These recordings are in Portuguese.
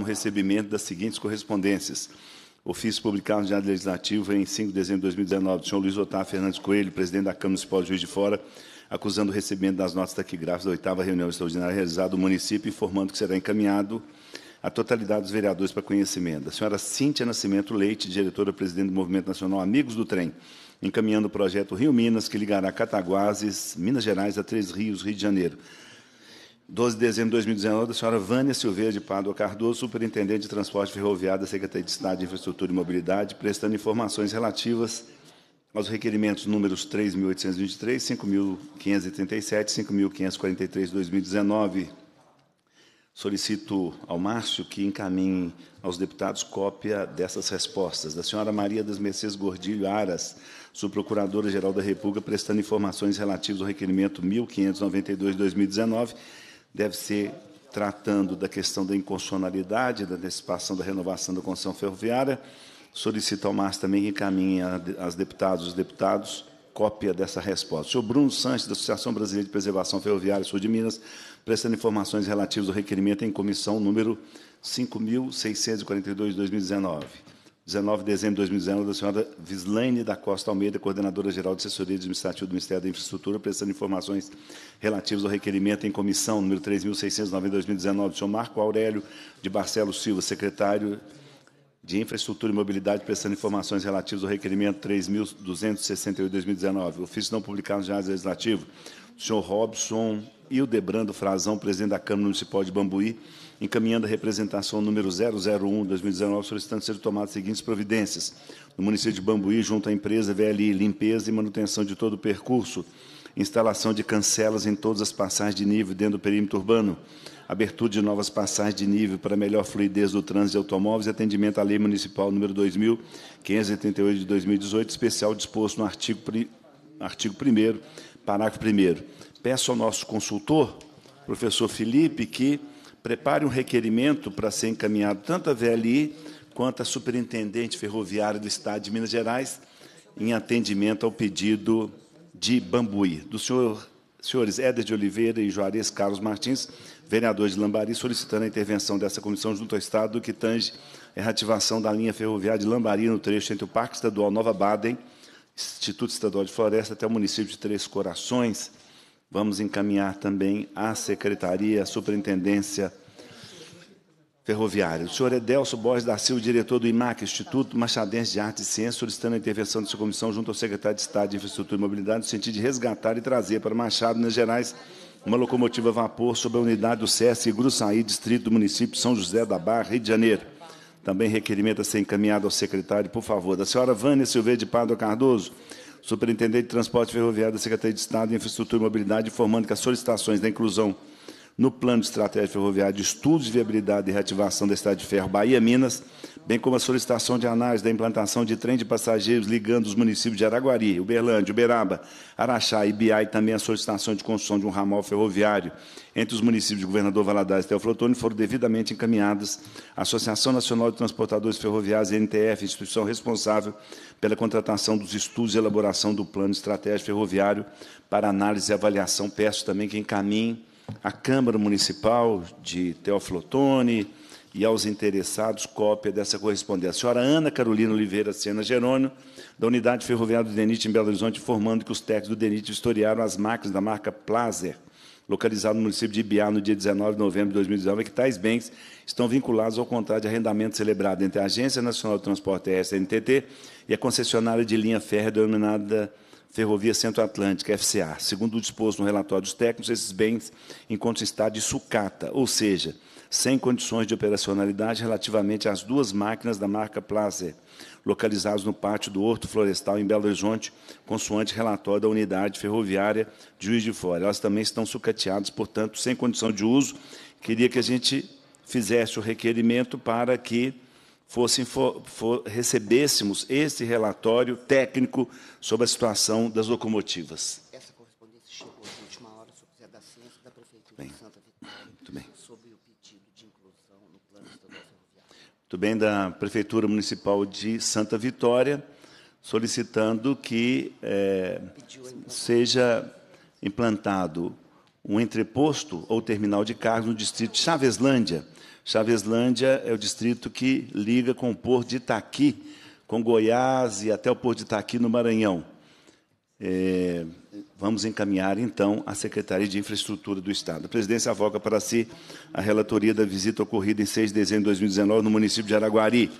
com recebimento das seguintes correspondências. Ofício publicado no Diário Legislativo em 5 de dezembro de 2019, do senhor Luiz Otávio Fernandes Coelho, presidente da Câmara Municipal de Juiz de Fora, acusando o recebimento das notas taquigráficas da oitava reunião extraordinária realizada no município, informando que será encaminhado a totalidade dos vereadores para conhecimento. A senhora Cíntia Nascimento Leite, diretora-presidente do Movimento Nacional Amigos do Trem, encaminhando o projeto Rio Minas, que ligará Cataguases, Minas Gerais, a Três Rios, Rio de Janeiro. 12 de dezembro de 2019, da senhora Vânia Silveira de Padua Cardoso, superintendente de transporte ferroviário da Secretaria de Estado de Infraestrutura e Mobilidade, prestando informações relativas aos requerimentos números 3.823, 5.537, 5.543 2019. Solicito ao Márcio que encaminhe aos deputados cópia dessas respostas. Da senhora Maria das Mercedes Gordilho Aras, subprocuradora-geral da República, prestando informações relativas ao requerimento 1592 2019 deve ser tratando da questão da inconstitucionalidade, da antecipação da renovação da concessão ferroviária. Solicito ao Márcio também que encaminhe às deputadas e os deputados cópia dessa resposta. O senhor Bruno Sanches, da Associação Brasileira de Preservação Ferroviária Sul de Minas, prestando informações relativas ao requerimento em comissão número 5.642 de 2019. 19 de dezembro de 2019, da senhora Vislaine da Costa Almeida, coordenadora-geral de assessoria administrativa do Ministério da Infraestrutura, prestando informações relativas ao requerimento em comissão número 3.690 2019, do senhor Marco Aurélio de Barcelos Silva, secretário de Infraestrutura e Mobilidade prestando informações relativas ao requerimento 3.268-2019. Ofício não publicado no Jornal Legislativo. O senhor Robson Hildebrando Frazão, presidente da Câmara Municipal de Bambuí, encaminhando a representação número 001-2019, solicitando ser tomadas as seguintes providências. No município de Bambuí, junto à empresa VLI Limpeza e Manutenção de todo o percurso instalação de cancelas em todas as passagens de nível dentro do perímetro urbano, abertura de novas passagens de nível para melhor fluidez do trânsito de automóveis e atendimento à Lei Municipal número 2.588 de 2018, especial disposto no artigo, artigo 1 parágrafo 1 Peço ao nosso consultor, professor Felipe, que prepare um requerimento para ser encaminhado tanto à VLI quanto à Superintendente Ferroviária do Estado de Minas Gerais, em atendimento ao pedido de Bambuí, do senhor, senhores Éder de Oliveira e Juarez Carlos Martins, vereadores de Lambari, solicitando a intervenção dessa comissão junto ao Estado do que tange a reativação da linha ferroviária de Lambari no trecho entre o Parque Estadual Nova Baden, Instituto Estadual de Floresta, até o município de Três Corações. Vamos encaminhar também à Secretaria, à Superintendência Ferroviária. O senhor Edelso Borges da Silva, diretor do IMAC, Instituto Machadense de Arte e Ciência, solicitando a intervenção de sua comissão junto ao secretário de Estado de Infraestrutura e Mobilidade, no sentido de resgatar e trazer para Machado, Minas Gerais, uma locomotiva a vapor sobre a unidade do SESC Gruçaí, distrito do município São José da Barra, Rio de Janeiro. Também requerimento a ser encaminhado ao secretário, por favor. Da senhora Vânia Silveira de Pardo Cardoso, superintendente de transporte ferroviário da Secretaria de Estado de Infraestrutura e Mobilidade, informando que as solicitações da inclusão no Plano de Estratégia Ferroviária de Estudos de Viabilidade e Reativação da Estrada de Ferro Bahia-Minas, bem como a solicitação de análise da implantação de trem de passageiros ligando os municípios de Araguari, Uberlândia, Uberaba, Araxá, Ibiá e também a solicitação de construção de um ramal ferroviário entre os municípios de Governador Valadares e Teoflotone foram devidamente encaminhadas à Associação Nacional de Transportadores Ferroviários, NTF, instituição responsável pela contratação dos estudos e elaboração do Plano Estratégico Ferroviário para análise e avaliação. Peço também que encaminhem à Câmara Municipal de Teoflotone e aos interessados cópia dessa correspondência. A senhora Ana Carolina Oliveira Sena Jerônimo, da Unidade Ferroviária do DENIT em Belo Horizonte, informando que os técnicos do DENIT historiaram as máquinas da marca Plazer, localizado no município de Ibiá, no dia 19 de novembro de 2019, que tais bens estão vinculados ao contrato de arrendamento celebrado entre a Agência Nacional de Transporte a SNTT, e a concessionária de linha férrea denominada Ferrovia Centro-Atlântica, FCA. Segundo o disposto no relatório dos técnicos, esses bens encontram estado de sucata, ou seja, sem condições de operacionalidade relativamente às duas máquinas da marca Plaza, localizadas no pátio do Horto Florestal, em Belo Horizonte, consoante relatório da unidade ferroviária de Juiz de Fora. Elas também estão sucateadas, portanto, sem condição de uso. Queria que a gente fizesse o requerimento para que fosse, for, for, recebêssemos este relatório técnico sobre a situação das locomotivas. Essa correspondência chegou na última hora, se quiser, da ciência da Prefeitura bem. de Santa Vitória, bem. sobre o pedido de inclusão no plano estadual ferroviário. Muito bem, da Prefeitura Municipal de Santa Vitória, solicitando que é, seja implantado um entreposto ou terminal de cargas no distrito de Chaveslândia, Chaveslândia é o distrito que liga com o Porto de Itaqui, com Goiás e até o Porto de Itaqui, no Maranhão. É, vamos encaminhar, então, à Secretaria de Infraestrutura do Estado. A presidência avoca para si a relatoria da visita ocorrida em 6 de dezembro de 2019 no município de Araguari.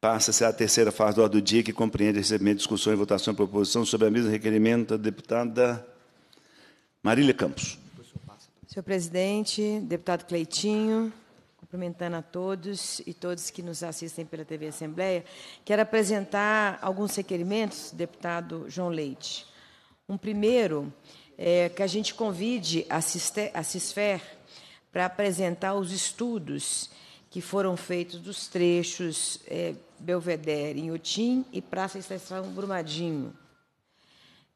Passa-se a terceira fase do ordem do dia, que compreende recebimento, discussão e votação da proposição sobre a mesma requerimento da deputada Marília Campos. Senhor presidente, deputado Cleitinho, cumprimentando a todos e todos que nos assistem pela TV Assembleia, quero apresentar alguns requerimentos, deputado João Leite. Um primeiro é que a gente convide a CISFER para apresentar os estudos que foram feitos dos trechos é, Belvedere, Inhotim e Praça Estação Brumadinho,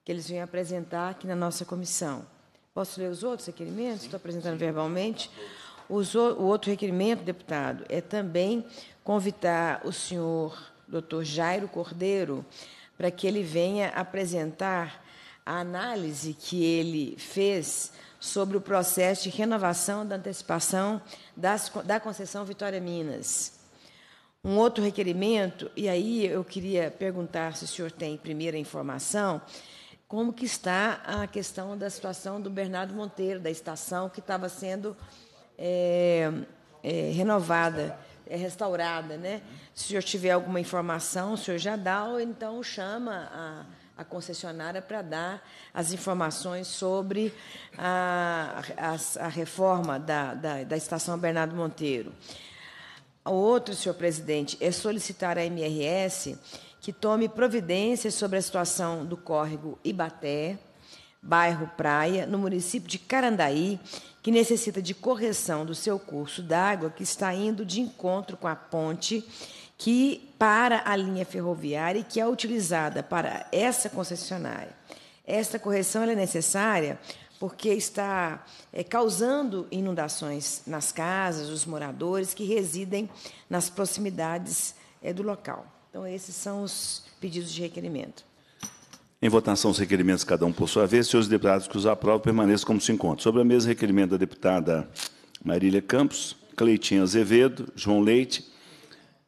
que eles vêm apresentar aqui na nossa comissão. Posso ler os outros requerimentos? Estou apresentando verbalmente. Todos o outro requerimento, deputado, é também convidar o senhor doutor Jairo Cordeiro para que ele venha apresentar a análise que ele fez sobre o processo de renovação da antecipação das, da concessão Vitória Minas. Um outro requerimento, e aí eu queria perguntar se o senhor tem primeira informação, como que está a questão da situação do Bernardo Monteiro, da estação que estava sendo é, é, renovada, é restaurada. Né? Se o senhor tiver alguma informação, o senhor já dá, ou então chama a, a concessionária para dar as informações sobre a, a, a reforma da, da, da estação Bernardo Monteiro. O outro, senhor presidente, é solicitar à MRS que tome providências sobre a situação do córrego Ibaté, bairro Praia, no município de Carandaí, que necessita de correção do seu curso d'água, que está indo de encontro com a ponte que para a linha ferroviária e que é utilizada para essa concessionária. Esta correção é necessária porque está é, causando inundações nas casas dos moradores que residem nas proximidades é, do local. Então, esses são os pedidos de requerimento. Em votação, os requerimentos, cada um por sua vez. Senhores deputados que os aprovam, permaneçam como se encontram. Sobre a mesa, requerimento da deputada Marília Campos, Cleitinho Azevedo, João Leite,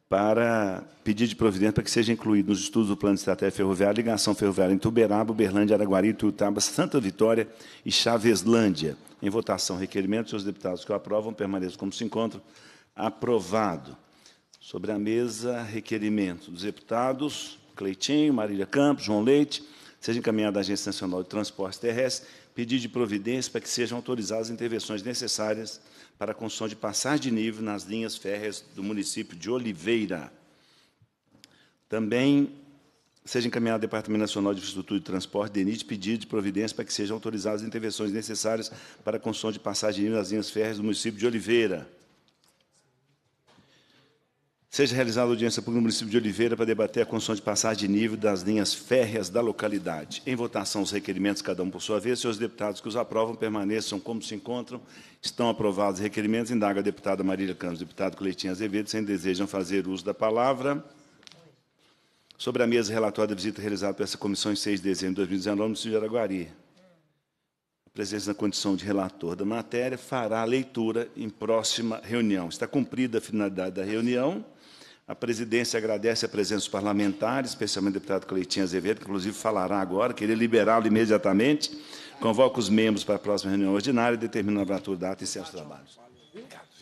para pedir de providência para que seja incluído nos estudos do Plano de Estratégia Ferroviária, ligação ferroviária em Tuberaba, Berlândia, Araguari, Tuiutaba, Santa Vitória e Chaveslândia. Em votação, requerimento, senhores deputados que o aprovam, permaneçam como se encontram. Aprovado. Sobre a mesa, requerimento dos deputados Cleitinho, Marília Campos, João Leite, seja encaminhada à Agência Nacional de Transportes Terrestres, pedido de providência para que sejam autorizadas as intervenções necessárias para a construção de passagem de nível nas linhas férreas do município de Oliveira. Também seja encaminhado ao Departamento Nacional de Infraestrutura e Transporte, DENIT, pedido de providência para que sejam autorizadas as intervenções necessárias para a construção de passagem de nível nas linhas férreas do município de Oliveira. Seja realizada audiência pública no município de Oliveira para debater a construção de passagem de nível das linhas férreas da localidade. Em votação, os requerimentos, cada um por sua vez. Senhores deputados que os aprovam, permaneçam como se encontram. Estão aprovados os requerimentos. Indaga a deputada Marília Campos, deputado Cleitinho Azevedo, sem desejam fazer uso da palavra. Sobre a mesa, relatório da visita realizada por essa comissão em 6 de dezembro de 2019 no município de Araguari. presença na condição de relator da matéria fará a leitura em próxima reunião. Está cumprida a finalidade da reunião a presidência agradece a presença dos parlamentares, especialmente o deputado Cleitinho Azevedo, que inclusive falará agora, queria liberá-lo imediatamente. Convoca os membros para a próxima reunião ordinária e determina a abertura da ata e seus trabalhos. Obrigado.